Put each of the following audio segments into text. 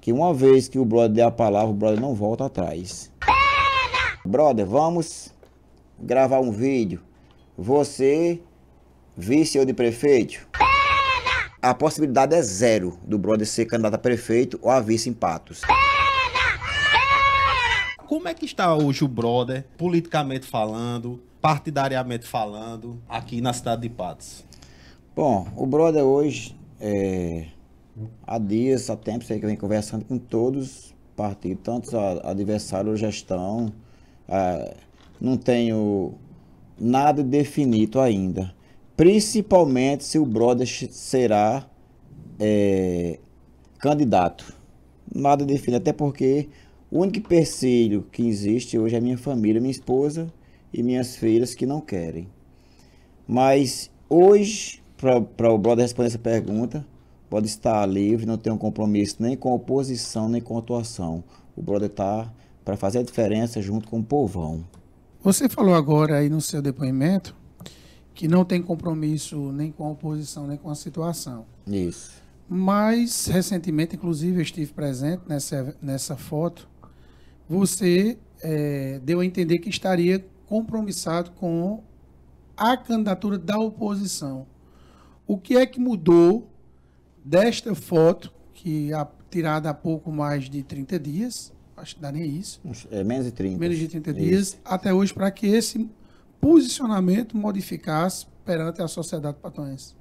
que uma vez que o brother der a palavra, o brother não volta atrás. Brother, vamos gravar um vídeo. Você, vice ou de prefeito? A possibilidade é zero do brother ser candidato a prefeito ou a vice em Patos. Como é que está hoje o brother, politicamente falando, partidariamente falando, aqui na cidade de Patos? Bom, o brother hoje é Há dias, há tempos, que vem conversando com todos os partidos, tantos adversários, gestão. estão, é, não tenho nada definido ainda. Principalmente se o brother será é, candidato. Nada definido, até porque o único perselho que existe hoje é minha família, minha esposa e minhas filhas que não querem. Mas hoje, para o brother responder essa pergunta, pode estar livre, não ter um compromisso nem com oposição, nem com a atuação. O brother está para fazer a diferença junto com o povão. Você falou agora aí no seu depoimento que não tem compromisso nem com a oposição, nem com a situação. Isso. Mas, recentemente, inclusive, eu estive presente nessa, nessa foto. Você é, deu a entender que estaria compromissado com a candidatura da oposição. O que é que mudou desta foto, que é tirada há pouco mais de 30 dias, acho que dá nem isso. É, menos de 30. Menos de 30 isso. dias, até hoje, para que esse posicionamento modificasse perante a sociedade patoense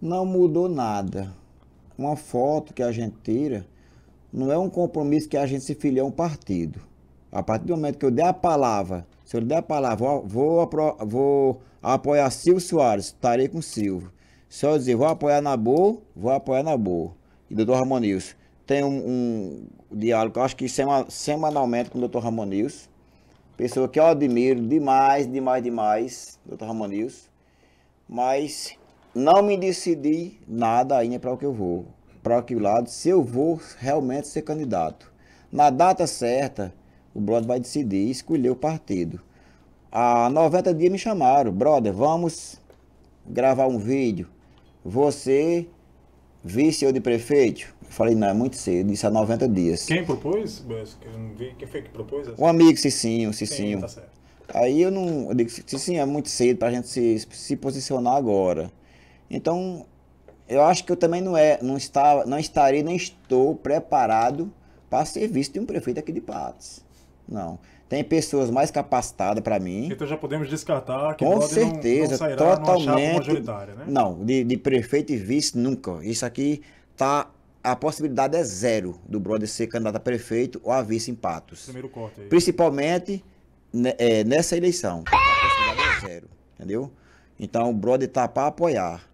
Não mudou nada. Uma foto que a gente tira não é um compromisso que a gente se filia a um partido. A partir do momento que eu der a palavra, se eu der a palavra, vou, vou, vou apoiar Silvio Soares, estarei com Silvio. Só dizer, vou apoiar na boa, vou apoiar na boa. E doutor Ramonils. Tem um, um diálogo, acho que sema, semanalmente com o doutor Ramonils. Pessoa que eu admiro demais, demais, demais, doutor Ramonils. Mas não me decidi nada ainda para o que eu vou. Para que lado, se eu vou realmente ser candidato. Na data certa, o brother vai decidir e escolher o partido. Há 90 dias me chamaram, brother, vamos gravar um vídeo. Você, vice ou de prefeito? Eu falei, não, é muito cedo, isso há 90 dias. Quem propôs? Quem foi que propôs? Um amigo, Cicinho, Cicinho. Sim, tá certo. Aí eu não. Eu digo, Cicinho, é muito cedo para a gente se, se posicionar agora. Então, eu acho que eu também não, é, não, estava, não estarei, nem estou preparado para ser vice de um prefeito aqui de Patos. Não. Tem pessoas mais capacitadas para mim. Então já podemos descartar que Com certeza, não, não sairá totalmente. Né? Não, de, de prefeito e vice nunca. Isso aqui tá a possibilidade é zero do brother ser candidato a prefeito ou a vice em Patos. Primeiro corte aí. Principalmente né, é, nessa eleição. A possibilidade é zero, entendeu? Então o brother tá para apoiar.